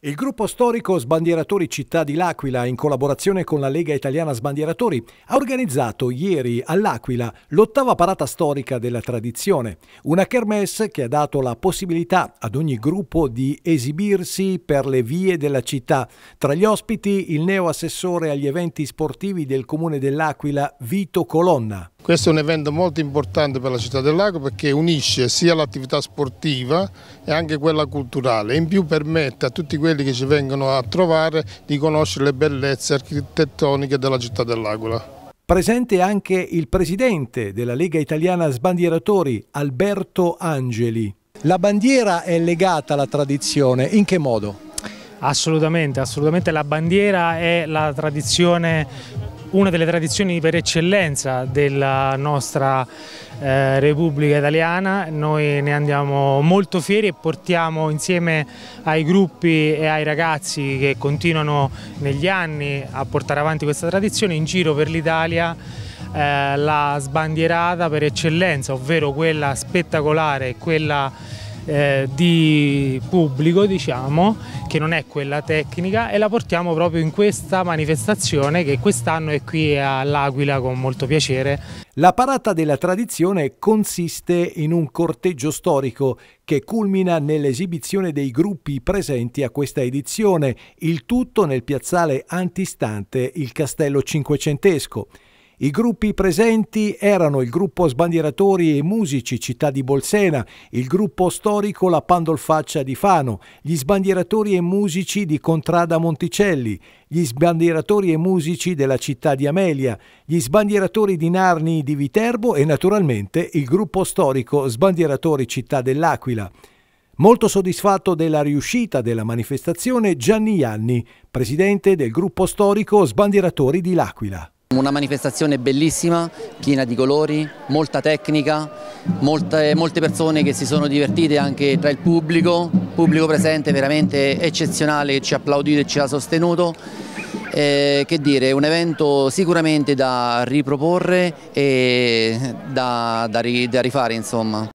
Il gruppo storico Sbandieratori Città di L'Aquila, in collaborazione con la Lega Italiana Sbandieratori, ha organizzato ieri all'Aquila l'ottava parata storica della tradizione, una kermesse che ha dato la possibilità ad ogni gruppo di esibirsi per le vie della città. Tra gli ospiti il neo assessore agli eventi sportivi del comune dell'Aquila, Vito Colonna. Questo è un evento molto importante per la città del lago perché unisce sia l'attività sportiva e anche quella culturale in più permette a tutti quelli che ci vengono a trovare di conoscere le bellezze architettoniche della città dell'Aquila. Presente anche il presidente della Lega Italiana Sbandieratori, Alberto Angeli. La bandiera è legata alla tradizione, in che modo? Assolutamente, assolutamente la bandiera è la tradizione una delle tradizioni per eccellenza della nostra eh, Repubblica Italiana, noi ne andiamo molto fieri e portiamo insieme ai gruppi e ai ragazzi che continuano negli anni a portare avanti questa tradizione in giro per l'Italia eh, la sbandierata per eccellenza, ovvero quella spettacolare, quella eh, di pubblico diciamo, che non è quella tecnica e la portiamo proprio in questa manifestazione che quest'anno è qui all'Aquila con molto piacere. La parata della tradizione consiste in un corteggio storico che culmina nell'esibizione dei gruppi presenti a questa edizione, il tutto nel piazzale antistante il Castello Cinquecentesco. I gruppi presenti erano il gruppo Sbandieratori e Musici Città di Bolsena, il gruppo storico La Pandolfaccia di Fano, gli Sbandieratori e Musici di Contrada Monticelli, gli Sbandieratori e Musici della Città di Amelia, gli Sbandieratori di Narni di Viterbo e naturalmente il gruppo storico Sbandieratori Città dell'Aquila. Molto soddisfatto della riuscita della manifestazione Gianni Ianni, presidente del gruppo storico Sbandieratori di L'Aquila una manifestazione bellissima, piena di colori, molta tecnica, molte, molte persone che si sono divertite anche tra il pubblico, pubblico presente veramente eccezionale che ci ha applaudito e ci ha sostenuto. Eh, che dire, un evento sicuramente da riproporre e da, da, da rifare insomma.